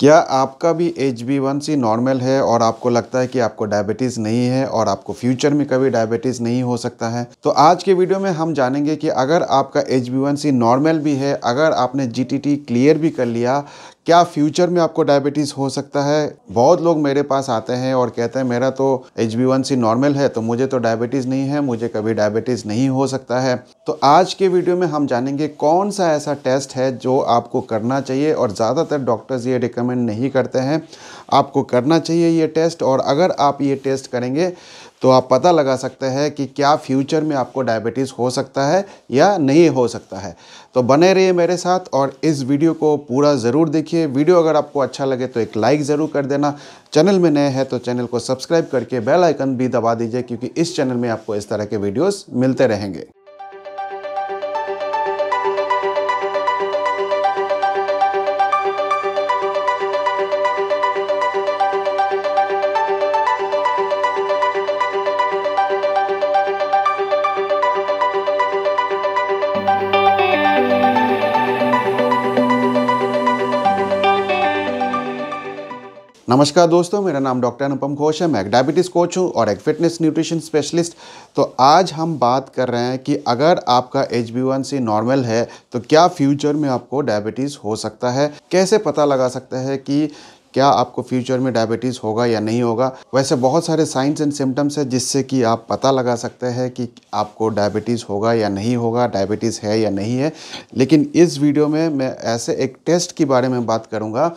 क्या आपका भी H B one C normal है और आपको लगता है कि आपको डायबिटीज़ नहीं है और आपको फ्यूचर में कभी डायबिटीज़ नहीं हो सकता है तो आज के वीडियो में हम जानेंगे कि अगर आपका H B one C normal भी है अगर आपने जी टी टी क्लियर भी कर लिया क्या फ्यूचर में आपको डायबिटीज़ हो सकता है बहुत लोग मेरे पास आते हैं और कहते हैं मेरा तो एच बी नॉर्मल है तो मुझे तो डायबिटीज़ नहीं है मुझे कभी डायबिटीज़ नहीं हो सकता है तो आज के वीडियो में हम जानेंगे कौन सा ऐसा टेस्ट है जो आपको करना चाहिए और ज़्यादातर डॉक्टर्स ये रिकमेंड नहीं करते हैं आपको करना चाहिए ये टेस्ट और अगर आप ये टेस्ट करेंगे तो आप पता लगा सकते हैं कि क्या फ्यूचर में आपको डायबिटीज़ हो सकता है या नहीं हो सकता है तो बने रहिए मेरे साथ और इस वीडियो को पूरा ज़रूर देखिए वीडियो अगर आपको अच्छा लगे तो एक लाइक ज़रूर कर देना चैनल में नए हैं तो चैनल को सब्सक्राइब करके बेल आइकन भी दबा दीजिए क्योंकि इस चैनल में आपको इस तरह के वीडियोज़ मिलते रहेंगे नमस्कार दोस्तों मेरा नाम डॉक्टर अनुपम घोष है मैं एक डायबिटीज़ कोच हूँ और एक फिटनेस न्यूट्रिशन स्पेशलिस्ट तो आज हम बात कर रहे हैं कि अगर आपका एच बी नॉर्मल है तो क्या फ्यूचर में आपको डायबिटीज़ हो सकता है कैसे पता लगा सकते हैं कि क्या आपको फ्यूचर में डायबिटीज़ होगा या नहीं होगा वैसे बहुत सारे साइंस एंड सिम्टम्स हैं जिससे कि आप पता लगा सकते हैं कि आपको डायबिटीज़ होगा या नहीं होगा डायबिटीज़ है या नहीं है लेकिन इस वीडियो में मैं ऐसे एक टेस्ट के बारे में बात करूँगा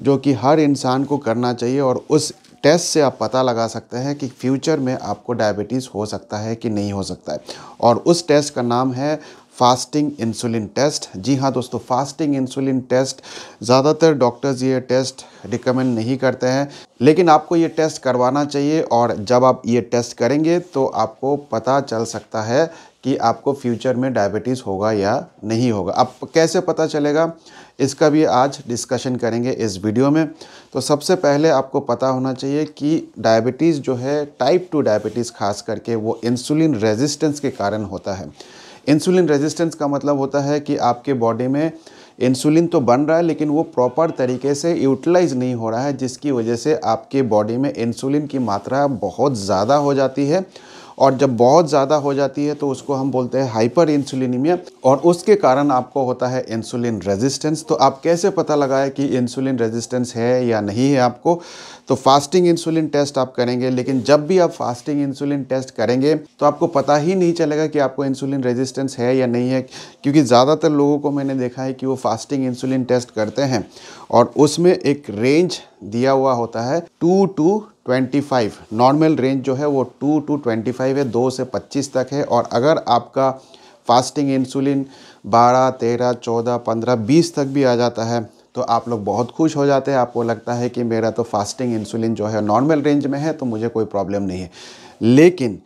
जो कि हर इंसान को करना चाहिए और उस टेस्ट से आप पता लगा सकते हैं कि फ्यूचर में आपको डायबिटीज़ हो सकता है कि नहीं हो सकता है और उस टेस्ट का नाम है फास्टिंग इंसुलिन टेस्ट जी हाँ दोस्तों फास्टिंग इंसुलिन टेस्ट ज़्यादातर डॉक्टर्स ये टेस्ट रिकमेंड नहीं करते हैं लेकिन आपको ये टेस्ट करवाना चाहिए और जब आप ये टेस्ट करेंगे तो आपको पता चल सकता है कि आपको फ्यूचर में डायबिटीज़ होगा या नहीं होगा अब कैसे पता चलेगा इसका भी आज डिस्कशन करेंगे इस वीडियो में तो सबसे पहले आपको पता होना चाहिए कि डायबिटीज़ जो है टाइप टू डायबिटीज़ खास करके वो इंसुलिन रेजिस्टेंस के कारण होता है इंसुलिन रेजिस्टेंस का मतलब होता है कि आपके बॉडी में इंसुलिन तो बन रहा है लेकिन वो प्रॉपर तरीके से यूटिलाइज नहीं हो रहा है जिसकी वजह से आपके बॉडी में इंसुलिन की मात्रा बहुत ज़्यादा हो जाती है और जब बहुत ज़्यादा हो जाती है तो उसको हम बोलते हैं हाइपर इंसुलिनीमिया और उसके कारण आपको होता है इंसुलिन रेजिस्टेंस तो आप कैसे पता लगाए कि इंसुलिन रेजिस्टेंस है या नहीं है आपको तो फास्टिंग इंसुलिन टेस्ट आप करेंगे लेकिन जब भी आप फास्टिंग इंसुलिन टेस्ट करेंगे तो आपको पता ही नहीं चलेगा कि आपको इंसुलिन रेजिस्टेंस है या नहीं है क्योंकि ज़्यादातर लोगों को मैंने देखा है कि वो फास्टिंग इंसुलिन टेस्ट करते हैं और उसमें एक रेंज दिया हुआ होता है टू टू 25 नॉर्मल रेंज जो है वो 2 टू 25 है 2 से 25 तक है और अगर आपका फास्टिंग इंसुलिन 12 13 14 15 20 तक भी आ जाता है तो आप लोग बहुत खुश हो जाते हैं आपको लगता है कि मेरा तो फास्टिंग इंसुलिन जो है नॉर्मल रेंज में है तो मुझे कोई प्रॉब्लम नहीं है लेकिन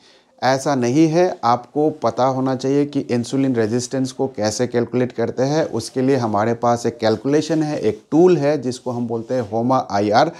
ऐसा नहीं है आपको पता होना चाहिए कि इंसुलिन रेजिस्टेंस को कैसे कैलकुलेट करते हैं उसके लिए हमारे पास एक कैलकुलेशन है एक टूल है जिसको हम बोलते हैं होमा आईआर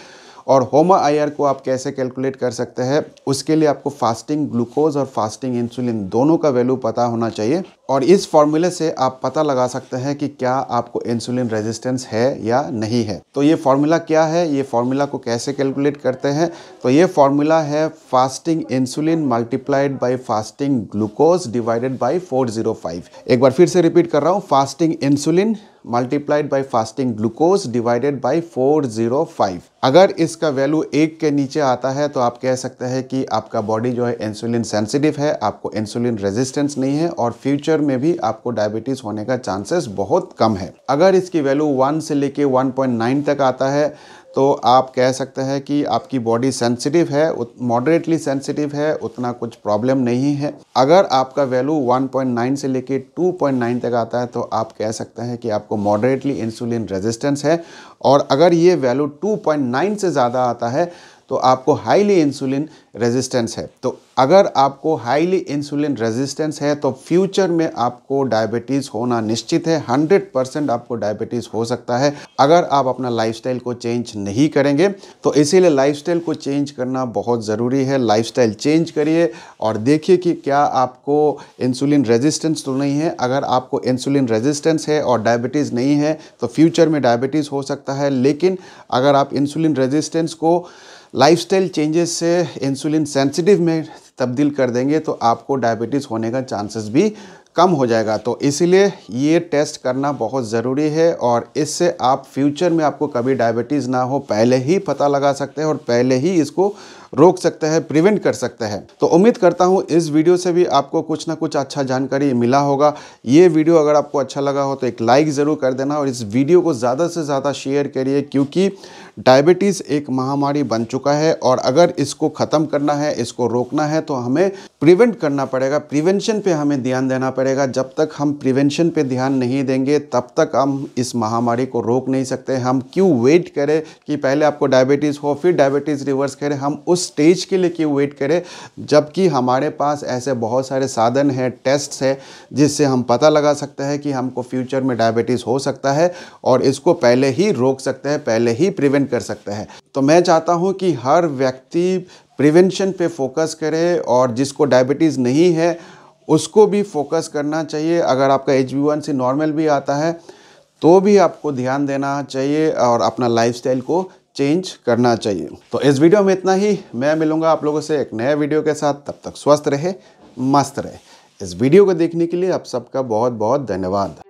और होमा आयर को आप कैसे कैलकुलेट कर सकते हैं उसके लिए आपको फास्टिंग ग्लूकोज और फास्टिंग इंसुलिन दोनों का वैल्यू पता होना चाहिए और इस फॉर्मूले से आप पता लगा सकते हैं कि क्या आपको इंसुलिन रेजिस्टेंस है या नहीं है तो ये फार्मूला क्या है ये फार्मूला को कैसे कैलकुलेट करते हैं तो ये फार्मूला है fasting insulin multiplied by fasting glucose divided by 405 एक बार फिर से रिपीट कर रहा हूँ fasting insulin multiplied by fasting glucose divided by 405 अगर इसका वैल्यू एक के नीचे आता है तो आप कह सकते हैं कि आपका बॉडी जो है इंसुलिन सेंसिटिव है आपको इंसुलिन रेजिस्टेंस नहीं है और फ्यूचर में भी आपको डायबिटीज होने का चांसेस बहुत कम है अगर इसकी वैल्यू 1 से लेके 1.9 तक आता है तो आप कह सकते हैं कि आपकी बॉडी सेंसिटिव है मॉडरेटली सेंसिटिव है उतना कुछ प्रॉब्लम नहीं है अगर आपका वैल्यू 1.9 से लेके 2.9 तक आता है तो आप कह सकते हैं कि आपको मॉडरेटली इंसुलिन रेजिस्टेंस है और अगर ये वैल्यू 2.9 से ज़्यादा आता है तो आपको हाईली इंसुलिन रेजिस्टेंस है तो अगर आपको हाईली इंसुलिन रेजिस्टेंस है तो फ्यूचर में आपको डायबिटीज़ होना निश्चित है 100 परसेंट आपको डायबिटीज़ हो सकता है अगर आप अपना लाइफस्टाइल को चेंज नहीं करेंगे तो इसीलिए लाइफस्टाइल को चेंज करना बहुत ज़रूरी है लाइफस्टाइल चेंज करिए और देखिए कि क्या आपको इंसुलिन रेजिस्टेंस तो नहीं है अगर आपको इंसुलिन रेजिस्टेंस है और डायबिटीज़ नहीं है तो फ्यूचर में डायबिटीज़ हो सकता है लेकिन अगर आप इंसुलिन रेजिस्टेंस को लाइफस्टाइल चेंजेस से इंसुलिन सेंसिटिव में तब्दील कर देंगे तो आपको डायबिटीज़ होने का चांसेस भी कम हो जाएगा तो इसीलिए ये टेस्ट करना बहुत ज़रूरी है और इससे आप फ्यूचर में आपको कभी डायबिटीज़ ना हो पहले ही पता लगा सकते हैं और पहले ही इसको रोक सकते हैं प्रिवेंट कर सकते हैं तो उम्मीद करता हूँ इस वीडियो से भी आपको कुछ ना कुछ अच्छा जानकारी मिला होगा ये वीडियो अगर आपको अच्छा लगा हो तो एक लाइक ज़रूर कर देना और इस वीडियो को ज़्यादा से ज़्यादा शेयर करिए क्योंकि डायबिटीज़ एक महामारी बन चुका है और अगर इसको ख़त्म करना है इसको रोकना है तो हमें प्रिवेंट करना पड़ेगा प्रिवेंशन पे हमें ध्यान देना पड़ेगा जब तक हम प्रिवेंशन पे ध्यान नहीं देंगे तब तक हम इस महामारी को रोक नहीं सकते हम क्यों वेट करें कि पहले आपको डायबिटीज़ हो फिर डायबिटीज़ रिवर्स करें हम उस उस स्टेज के लिए क्यों वेट करें जबकि हमारे पास ऐसे बहुत सारे साधन हैं टेस्ट हैं जिससे हम पता लगा सकते हैं कि हमको फ्यूचर में डायबिटीज़ हो सकता है और इसको पहले ही रोक सकते हैं पहले ही प्रिवेंट कर सकते हैं तो मैं चाहता हूँ कि हर व्यक्ति प्रिवेंशन पे फोकस करे और जिसको डायबिटीज़ नहीं है उसको भी फोकस करना चाहिए अगर आपका एच बी से नॉर्मल भी आता है तो भी आपको ध्यान देना चाहिए और अपना लाइफस्टाइल को चेंज करना चाहिए तो इस वीडियो में इतना ही मैं मिलूंगा आप लोगों से एक नए वीडियो के साथ तब तक स्वस्थ रहे मस्त रहे इस वीडियो को देखने के लिए आप सबका बहुत बहुत धन्यवाद